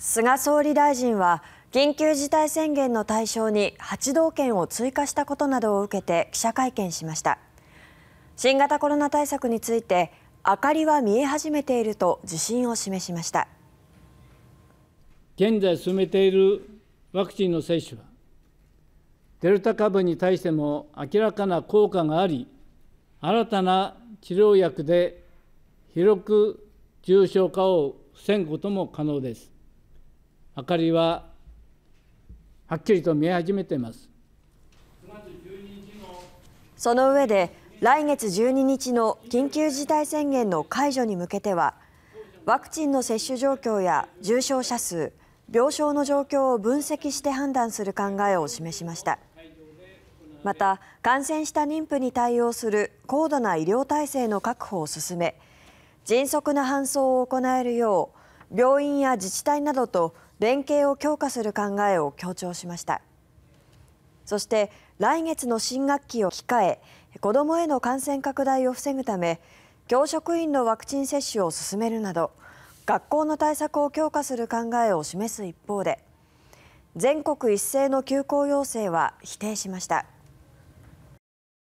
菅総理大臣は緊急事態宣言の対象に8道県を追加したことなどを受けて記者会見しました新型コロナ対策について明かりは見え始めていると自信を示しました現在進めているワクチンの接種はデルタ株に対しても明らかな効果があり新たな治療薬で広く重症化を防ぐことも可能です。明かりははっきりと見え始めていますその上で来月12日の緊急事態宣言の解除に向けてはワクチンの接種状況や重症者数病床の状況を分析して判断する考えを示しましたまた感染した妊婦に対応する高度な医療体制の確保を進め迅速な搬送を行えるよう病院や自治体などと連携を強化する考えを強調しましたそして来月の新学期を控え子どもへの感染拡大を防ぐため教職員のワクチン接種を進めるなど学校の対策を強化する考えを示す一方で全国一斉の休校要請は否定しました。